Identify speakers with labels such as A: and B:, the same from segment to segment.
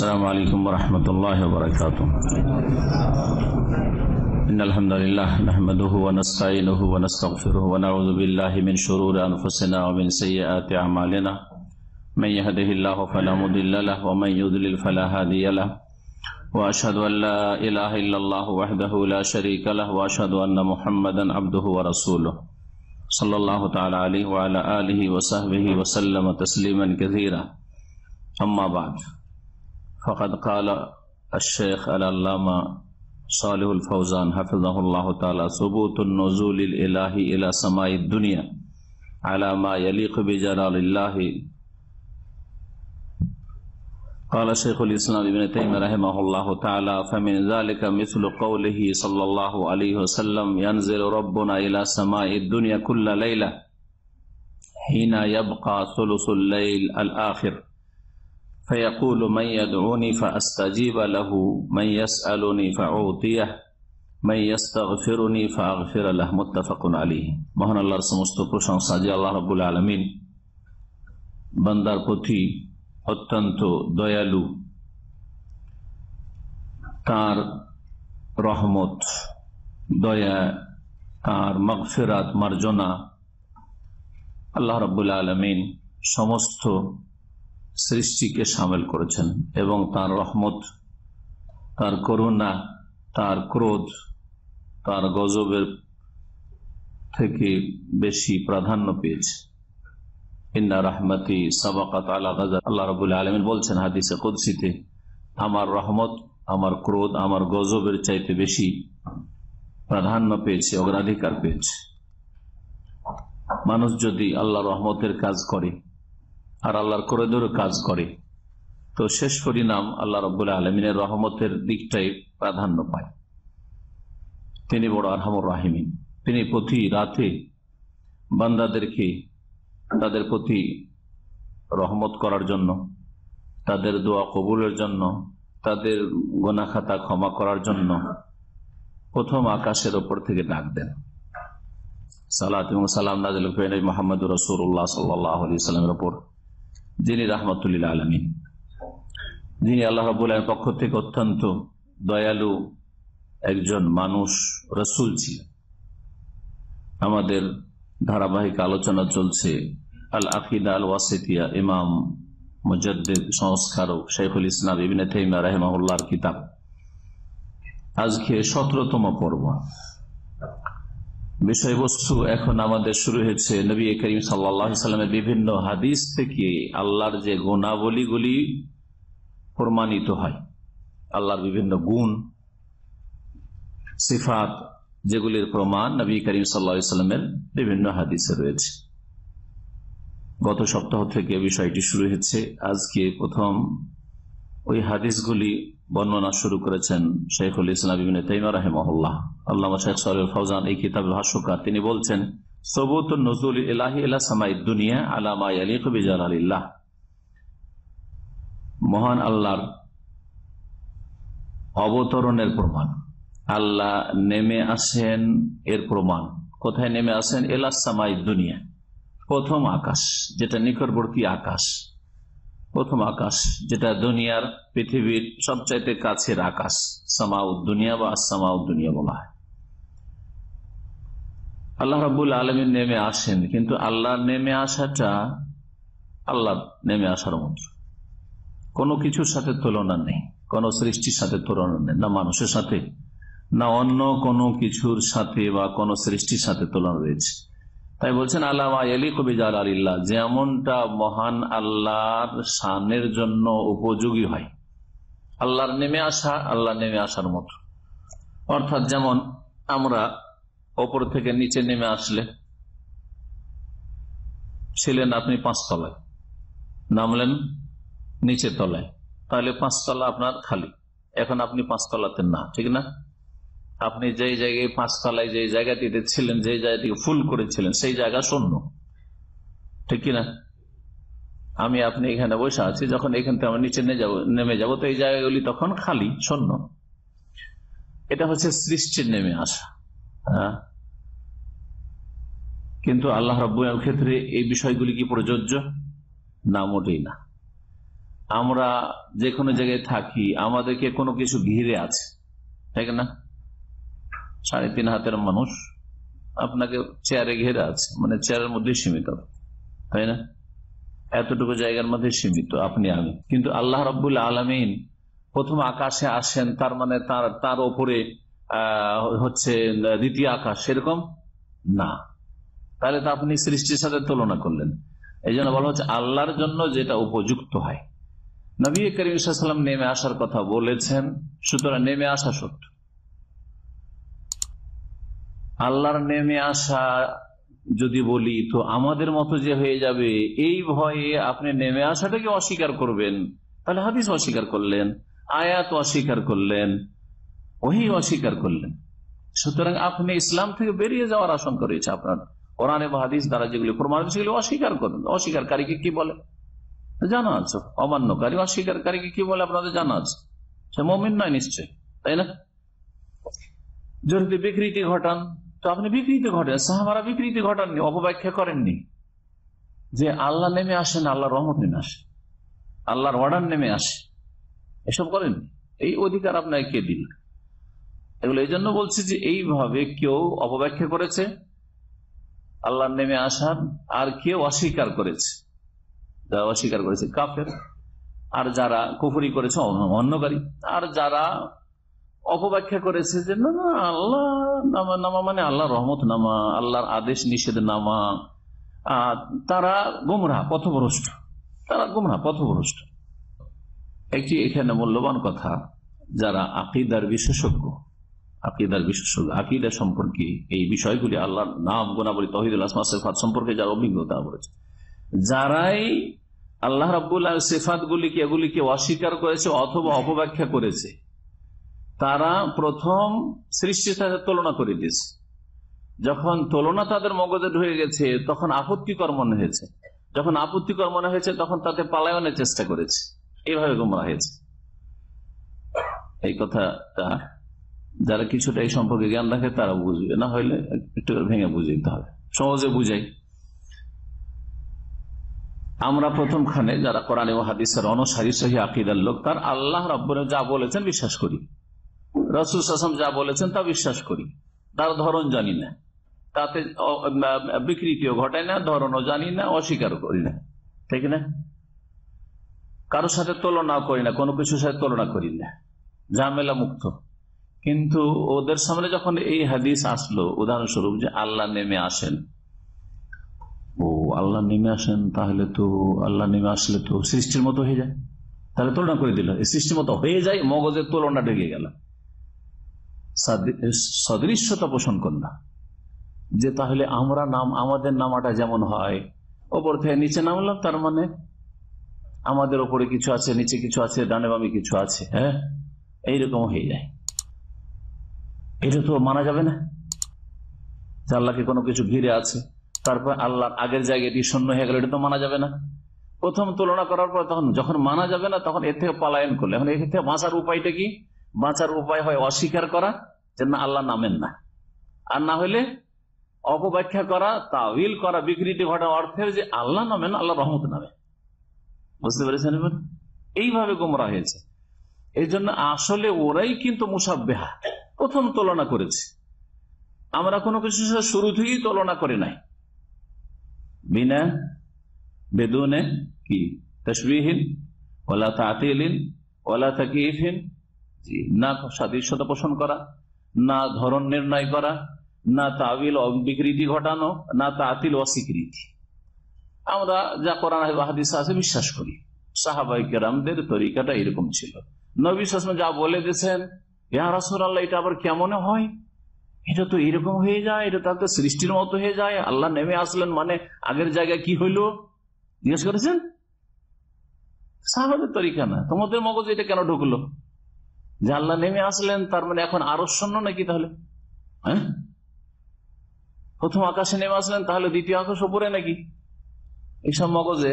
A: السلام علیکم ورحمۃ اللہ وبرکاتہ ان الحمد لله نحمده ونستعینه ونستغفره ونعوذ بالله من شرور انفسنا ومن سیئات اعمالنا من يهده الله فلا مضل له ومن يضلل فلا هادي له واشهد ان لا اله الا الله وحده لا شريك له واشهد ان محمدا عبده ورسوله صلی اللہ تعالی علیہ وعلى اله وصحبه وسلم تسلیما كثيرا اما بعد فقد قال الشيخ العلامة صالح الفوزان حفظه الله تعالى ثبوت النزول الإلهي إلى سماء الدنيا على ما يليق بجلال الله قال شيخ الإسلام ابن تيمية رحمه الله تعالى فمن ذلك مثل قوله صلى الله عليه وسلم ينزل ربنا إلى سماء الدنيا كل ليلة حين يبقى ثلث الليل الآخر فيقول من يدعوني فأستجيب له من يسألني فأعطيه من يستغفرني فأغفر له متفق عليه মহান আল্লাহর সমস্ত প্রশংসা যে আল্লাহ রাব্বুল আলামিন বান্দার প্রতি অত্যন্ত দয়ালু তার রহমত দয়া তার মগফিরাত মার্জনা আল্লাহ রাব্বুল আলামিন সমস্ত সৃষ্টিকে সামিল করেছেন এবং তার রহমত তার করুণা তার ক্রোধ তার গজবের থেকে বেশি প্রাধান্য পেয়েছে ইন্না রহমতি সবাকাত আল্লাহ রবুল্লা আলমিন বলছেন হাদিসে কদসিতে আমার রহমত আমার ক্রোধ আমার গজবের চাইতে বেশি প্রাধান্য পেয়েছে অগ্রাধিকার পেয়েছে মানুষ যদি আল্লাহ রহমতের কাজ করে আর আল্লাহর করে কাজ করে তো শেষ পরিণাম আল্লাহ রবুল্লা আলমিনের রহমতের দিকটাই প্রাধান্য পায় তিনি বড় আরহামুর রাহিমিন তিনি প্রতি রাতে বান্দাদেরকে তাদের প্রতি রহমত করার জন্য তাদের দোয়া কবুলের জন্য তাদের গোনাখাতা ক্ষমা করার জন্য প্রথম আকাশের ওপর থেকে ডাক দেন সালাত এবং সালাম নাজিল মোহাম্মদ রসুল্লাহ সাল্লাহ সাল্লামের ওপর যিনি রাহমাতুল্লিল আলমী যিনি আল্লাহ রাবুল্লাহ পক্ষ থেকে অত্যন্ত দয়ালু একজন মানুষ রসুল ছিল আমাদের ধারাবাহিক আলোচনা চলছে আল আফিদা আল ওয়াসেতিয়া ইমাম মুজদ্দিদ সংস্কারক শেখুল ইসলাম ইবিন থেইমা রাহেমাহুল্লাহর কিতাব আজকে সতেরোতম পর্ব বিষয়বস্তু এখন আমাদের শুরু হয়েছে নবী করিম সাল্লামের বিভিন্ন হাদিস থেকে আল্লাহর যে গুণাবলীগুলি প্রমাণিত হয় আল্লাহর বিভিন্ন গুণ সিফাত যেগুলির প্রমাণ নবী করিম সাল্লামের বিভিন্ন হাদিসে রয়েছে গত সপ্তাহ থেকে বিষয়টি শুরু হয়েছে আজকে প্রথম ওই হাদিসগুলি বর্ণনা শুরু করেছেন শেখুল ইসলাম বিবিন তাইমা রাহেমহল্লাহ আল্লাহ শেখ সাহুল ফৌজান এই কিতাব ভাষ্যকার তিনি বলছেন সবুত নজরুল ইলাহি ইলা সামাই দুনিয়া আলামাই আলী কবিজাল আলিল্লাহ মহান আল্লাহর অবতরণের প্রমাণ আল্লাহ নেমে আসেন এর প্রমাণ কোথায় নেমে আসেন এলা সামাই দুনিয়া প্রথম আকাশ যেটা নিকটবর্তী আকাশ প্রথম আকাশ যেটা দুনিয়ার পৃথিবীর সবচাইতে কাছের আকাশ সামাউদ দুনিয়া বা আসামাউদ দুনিয়া বলা হয় আল্লাহ রাবুল আলমীর নেমে আসেন কিন্তু আল্লাহ নেমে আসাটা আল্লাহ নেমে আসার মন্ত্র কোনো কিছুর সাথে তুলনা নেই কোনো সৃষ্টির সাথে তুলনা নেই না মানুষের সাথে না অন্য কোনো কিছুর সাথে বা কোনো সৃষ্টির সাথে তুলনা রয়েছে তাই বলছেন আল্লাহ যেমনটা মহান আল্লাহর সানের জন্য উপযোগী হয় আল্লাহর নেমে আসা আল্লাহ নেমে আসার মতো অর্থাৎ যেমন আমরা ওপর থেকে নিচে নেমে আসলে ছিলেন আপনি পাঁচতলায় নামলেন নিচে তলায় তাহলে পাঁচতলা আপনার খালি এখন আপনি পাঁচতলাতে না ঠিক না আপনি যে জায়গায় পাঁচতলায় যে জায়গাটিতে ছিলেন যে জায়গাটিকে ফুল করেছিলেন সেই জায়গা শূন্য ঠিক কিনা আমি আপনি এখানে বসে আছি যখন এখান থেকে আমরা নিচে নেমে যাব তো এই জায়গাগুলি তখন খালি শূন্য এটা হচ্ছে সৃষ্টির নেমে আসা হ্যাঁ কিন্তু আল্লাহ রব্বুল ক্ষেত্রে এই বিষয়গুলি কি প্রযোজ্য না মোটেই না আমরা যে কোনো জায়গায় থাকি আমাদেরকে কোনো কিছু ঘিরে আছে তাই না সাড়ে তিন হাতের মানুষ আপনাকে চেয়ারে ঘেরা আছে মানে চেয়ারের মধ্যে সীমিত তাই না এতটুকু জায়গার মধ্যে সীমিত আপনি আমি কিন্তু আল্লাহ রব্বুল আলমিন প্রথম আকাশে আসেন তার মানে তার তার ওপরে হচ্ছে দ্বিতীয় আকাশ সেরকম না তাহলে তো আপনি সৃষ্টির সাথে তুলনা করলেন এই জন্য বলা হচ্ছে আল্লাহর জন্য যেটা উপযুক্ত হয় নবী করিম সাল্লাম নেমে আসার কথা বলেছেন সুতরাং নেমে আসা সত্য আল্লাহর নেমে আসা যদি বলি তো আমাদের মতো যে হয়ে যাবে এই ভয়ে আপনি নেমে আসাটাকে অস্বীকার করবেন তাহলে হাদিস অস্বীকার করলেন আয়াত অস্বীকার করলেন ওহি অস্বীকার করলেন সুতরাং আপনি ইসলাম থেকে বেরিয়ে যাওয়ার আশঙ্কা রয়েছে আপনার কোরআনে হাদিস দ্বারা যেগুলি প্রমাণ সেগুলি অস্বীকার করেন অস্বীকারীকে কি বলে জানা আছে অমান্যকারী অস্বীকারীকে কি বলে আপনাদের জানা আছে সে মমিন নয় নিশ্চয় তাই না যদি বিকৃতি ঘটান তো আপনি বিকৃতি ঘটে সাহাবারা বিকৃতি ঘটাননি অপব্যাখ্যা করেননি যে আল্লাহ নেমে আসেন আল্লাহর রহমত নেমে আসে আল্লাহর অর্ডার নেমে আসে এসব করেন এই অধিকার আপনাকে কে দিল এগুলো এই জন্য বলছি যে এইভাবে কেউ অপব্যাখ্যা করেছে আল্লাহর নেমে আসার আর কেউ অস্বীকার করেছে যারা অস্বীকার করেছে কাফের আর যারা কুফুরি করেছে অন্যকারী আর যারা অপব্যাখ্যা করেছে যে না না আল্লাহ নামা নামা মানে আল্লাহ রহমত নামা আল্লাহর আদেশ নিষেধ নামা তারা গুমরা পথভ্রষ্ট তারা গুমরা পথভ্রষ্ট একটি এখানে মূল্যবান কথা যারা আকিদার বিশেষজ্ঞ আকিদার বিশেষজ্ঞ আকিদা সম্পর্কে এই বিষয়গুলি আল্লাহর নাম গোনাবলী তহিদুল আসমা সেফাত সম্পর্কে যারা অভিজ্ঞতা বলেছে যারাই আল্লাহ রাবুল্লাহ সেফাত গুলিকে এগুলিকে অস্বীকার করেছে অথবা অপব্যাখ্যা করেছে তারা প্রথম সৃষ্টির সাথে তুলনা করে দিয়েছে যখন তুলনা তাদের মগজে ঢুয়ে গেছে তখন আপত্তিকর মনে হয়েছে যখন আপত্তিকর মনে হয়েছে তখন তাতে পালায়নের চেষ্টা করেছে এইভাবে গোমরা হয়েছে এই কথাটা যারা কিছুটা এই সম্পর্কে জ্ঞান রাখে তারা বুঝবে না হলে একটু ভেঙে বুঝে দিতে হবে সহজে বুঝাই আমরা প্রথম খানে যারা কোরআন ও হাদিসের অনুসারী সহি আকিদার লোক তার আল্লাহ রব্বরে যা বলেছেন বিশ্বাস করি রসুল হাসান যা বলেছেন তা বিশ্বাস করি তার ধরন জানি না তাতে বিকৃতিও ঘটায় না ধরনও জানি না অস্বীকার করি না ঠিক না কারোর সাথে তুলনা করি না কোনো কিছুর সাথে তুলনা করি না ঝামেলা মুক্ত কিন্তু ওদের সামনে যখন এই হাদিস আসলো উদাহরণস্বরূপ যে আল্লাহ নেমে আসেন ও আল্লাহ নেমে আসেন তাহলে তো আল্লাহ নেমে আসলে তো সৃষ্টির মতো হয়ে যায় তাহলে তুলনা করে দিল সৃষ্টির মতো হয়ে যায় মগজের তুলনা ঢেকে গেল সদৃশ্যতা পোষণ করলাম যে তাহলে আমরা নাম আমাদের নামাটা যেমন হয় ওপর থেকে নিচে নামলাম তার মানে আমাদের ওপরে কিছু আছে নিচে কিছু আছে ডানে বামে কিছু আছে হ্যাঁ এইরকম হয়ে যায় এটা তো মানা যাবে না যে আল্লাহকে কোনো কিছু ঘিরে আছে তারপর আল্লাহ আগের জায়গাটি শূন্য হয়ে গেল এটা তো মানা যাবে না প্রথম তুলনা করার পর তখন যখন মানা যাবে না তখন এর থেকে পালায়ন করলে এখন এক্ষেত্রে থেকে বাঁচার উপায়টা কি বাঁচার উপায় হয় অস্বীকার করা যে না আল্লাহ নামেন না আর না হলে অপব্যাখ্যা করা তাবিল করা বিকৃতি ঘটা অর্থের যে আল্লাহ নামেন আল্লাহ রহমত নামে বুঝতে পেরেছেন এইভাবে গোমরা হয়েছে এই জন্য আসলে ওরাই কিন্তু মুসাববেহা প্রথম তুলনা করেছে আমরা কোনো কিছু শুরু থেকেই তুলনা করে নাই বিনা বেদনে কি তসবিহীন ওলা তাতিলিন ওলা তাকিহীন না সাদৃশ্যতা পোষণ করা না ধরন নির্ণয় করা না তাবিল অবিকৃতি ঘটানো না তাতিল অস্বীকৃতি আমরা যা কোরআন হাদিস আছে বিশ্বাস করি সাহাবাই কেরামদের তরিকাটা এরকম ছিল নবী সাসম যা বলে দিয়েছেন ইয়া রাসুল আল্লাহ এটা আবার কেমন হয় এটা তো এরকম হয়ে যায় এটা তাদের সৃষ্টির মতো হয়ে যায় আল্লাহ নেমে আসলেন মানে আগের জায়গায় কি হইল জিজ্ঞেস করেছেন সাহাবাদের তরিকা না তোমাদের মগজ এটা কেন ঢুকলো যে আল্লাহ নেমে আসলেন তার মানে এখন আরো শূন্য নাকি তাহলে হ্যাঁ প্রথম আকাশে নেমে আসলেন তাহলে দ্বিতীয় আকাশ ওপরে নাকি এইসব মগজে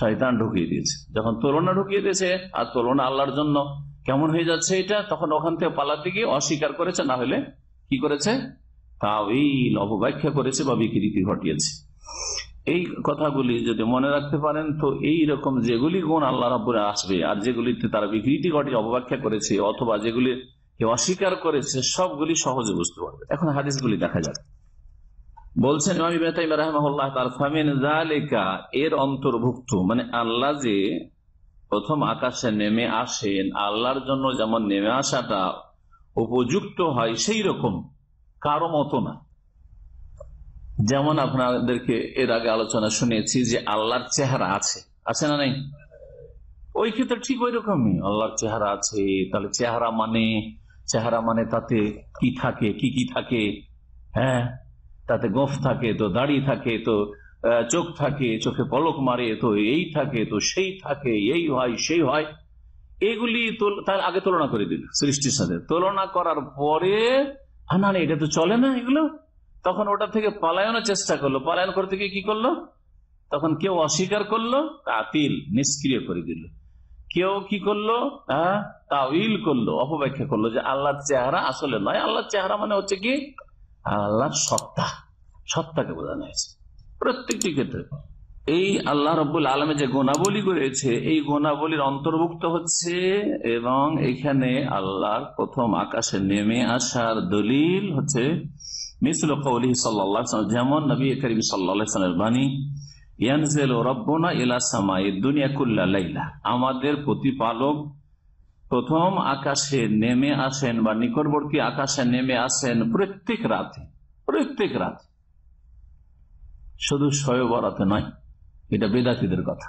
A: শয়তান ঢুকিয়ে দিয়েছে যখন তোলনা ঢুকিয়ে দিয়েছে আর তোলনা আল্লাহর জন্য কেমন হয়ে যাচ্ছে এটা তখন ওখান থেকে পালাতে গিয়ে অস্বীকার করেছে না হলে কি করেছে তা এই অপব্যাখ্যা করেছে বা বিকৃতি ঘটিয়েছে এই কথাগুলি যদি মনে রাখতে পারেন তো এই রকম যেগুলি গুণ আল্লাহ রাবুরে আসবে আর যেগুলিতে তারা বিকৃতি ঘটে অবব্যাখ্যা করেছে অথবা যেগুলি অস্বীকার করেছে সবগুলি সহজে বুঝতে পারবে এখন হাদিসগুলি দেখা যাক বলছেন এর অন্তর্ভুক্ত মানে আল্লাহ যে প্রথম আকাশে নেমে আসেন আল্লাহর জন্য যেমন নেমে আসাটা উপযুক্ত হয় সেই রকম কারো মতো না যেমন আপনাদেরকে এর আগে আলোচনা শুনেছি যে আল্লাহর চেহারা আছে আছে না নাই ওই ক্ষেত্রে ঠিক ওই রকমই আল্লাহর চেহারা আছে তাহলে চেহারা মানে চেহারা মানে তাতে কি থাকে কি কি থাকে হ্যাঁ তাতে গোফ থাকে তো দাড়ি থাকে তো চোখ থাকে চোখে পলক মারে তো এই থাকে তো সেই থাকে এই হয় সেই হয় এগুলি তার আগে তুলনা করে দিল সৃষ্টির সাথে তুলনা করার পরে না এটা তো চলে না এগুলো তখন ওটা থেকে পালায়নের চেষ্টা করলো পালায়ন করতে গিয়ে কি করলো তখন কেউ অস্বীকার করলো তাতিল নিষ্ক্রিয় করে দিল কেউ কি করলো তাউল করলো অপব্যাখ্যা করলো যে আল্লাহর চেহারা আসলে নয় আল্লাহর চেহারা মানে হচ্ছে কি আল্লাহর সত্তা সত্তাকে বোঝানো হয়েছে প্রত্যেকটি ক্ষেত্রে এই আল্লাহ রব আলমে যে গোনাবলী করেছে এই গোনাবলীর অন্তর্ভুক্ত হচ্ছে এবং এখানে আল্লাহর প্রথম আকাশে নেমে আসার দলিল হচ্ছে মিসল কৌলি সাল্লাহ যেমন নবী করিম সাল্লাহামের বাণী দুনিয়া কুল্লা লাইলা আমাদের প্রতিপালক প্রথম আকাশে নেমে আসেন বা নিকটবর্তী আকাশে নেমে আসেন প্রত্যেক রাতে প্রত্যেক রাত শুধু সয়বরাতে নয় এটা বেদাতিদের কথা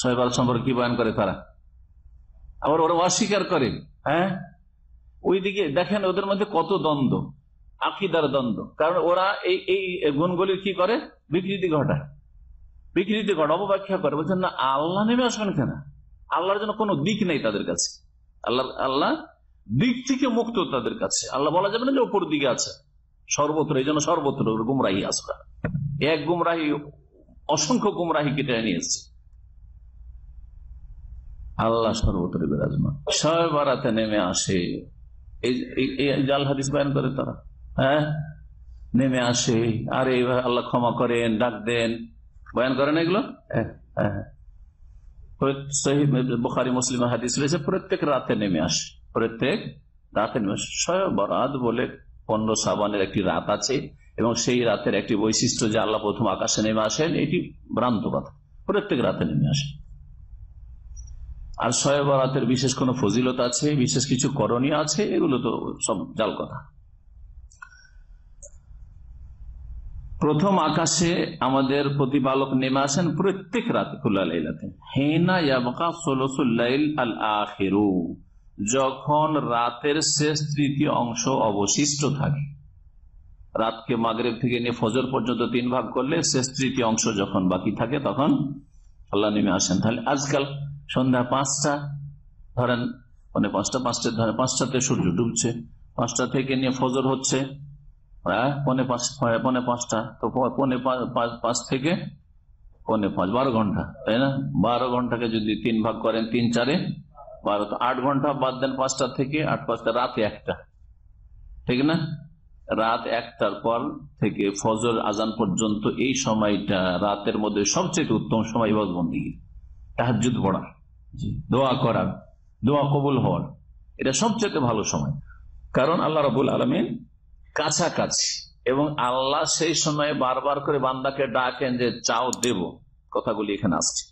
A: সয়বার সম্পর্কে কি বয়ান করে তারা আবার ওরা অস্বীকার করে হ্যাঁ ওইদিকে দেখেন ওদের মধ্যে কত দ্বন্দ্ব আকিদার দ্বন্দ্ব কারণ ওরা এই এই গুণগুলির কি করে বিকৃতি ঘটায় বিকৃতি ঘটা অপব্যাখ্যা করে বলছেন না আল্লাহ নেমে আসবেন কেন আল্লাহর জন্য কোনো দিক নেই তাদের কাছে আল্লাহ আল্লাহ দিক থেকে মুক্ত তাদের কাছে আল্লাহ বলা যাবে না যে ওপর দিকে আছে সর্বত্র এই জন্য সর্বত্র গুমরাহি আসরা এক গুমরাহি অসংখ্য গুমরাহি কেটে নিয়েছে আল্লাহ সর্বত্র বিরাজমান সবারাতে নেমে আসে এই জাল হাদিস বায়ন করে তারা হ্যাঁ নেমে আসে আর এইভাবে আল্লাহ ক্ষমা করেন ডাক দেন বয়ান করেন এগুলো হ্যাঁ। হ্যাঁ, হ্যাঁ। বোখারি মুসলিম হাদিস রয়েছে প্রত্যেক রাতে নেমে আসে প্রত্যেক রাতে নেমে আসে স্বয়ং বরাত বলে পণ্য সাবানের একটি রাত আছে এবং সেই রাতের একটি বৈশিষ্ট্য যে আল্লাহ প্রথম আকাশে নেমে আসেন এটি ভ্রান্ত কথা প্রত্যেক রাতে নেমে আসে আর সয়াবরাতের বিশেষ কোনো ফজিলত আছে বিশেষ কিছু করণীয় আছে এগুলো তো সব জাল কথা প্রথম আকাশে আমাদের প্রতিপালক নেমে আসেন প্রত্যেক রাতে খুলালাইলাতে হেনা সোলসুল্লাইল আল আহেরু যখন রাতের শেষ তৃতীয় অংশ অবশিষ্ট থাকে রাতকে মাগরেব থেকে নিয়ে ফজর পর্যন্ত তিন ভাগ করলে শেষ তৃতীয় অংশ যখন বাকি থাকে তখন আল্লাহ নেমে আসেন তাহলে আজকাল সন্ধ্যা পাঁচটা ধরেন মানে পাঁচটা পাঁচটা ধরেন পাঁচটাতে সূর্য ডুবছে পাঁচটা থেকে নিয়ে ফজর হচ্ছে হ্যাঁ? পনে পাঁচ হ্যাঁ, পনে পাঁচটা তো পনে পাঁচ থেকে পনে পাঁচ বারো ঘন্টা তাই না বারো ঘন্টাকে যদি তিন ভাগ করেন তিন চারে বারো আট ঘন্টা বাদ দেন পাঁচটা থেকে আট পাঁচটা রাতে একটা ঠিক না রাত একটার পর থেকে ফজর আজান পর্যন্ত এই সময়টা রাতের মধ্যে সবচেয়ে উত্তম সময় বন্দি তাহাজুদ পড়ার দোয়া করার দোয়া কবুল হওয়ার এটা সবচেয়ে ভালো সময় কারণ আল্লাহ রবুল আলমিন কাছাকাছি এবং আল্লাহ সেই সময় বারবার করে বান্দাকে ডাকেন যে চাও দেব কথাগুলি এখানে আসছে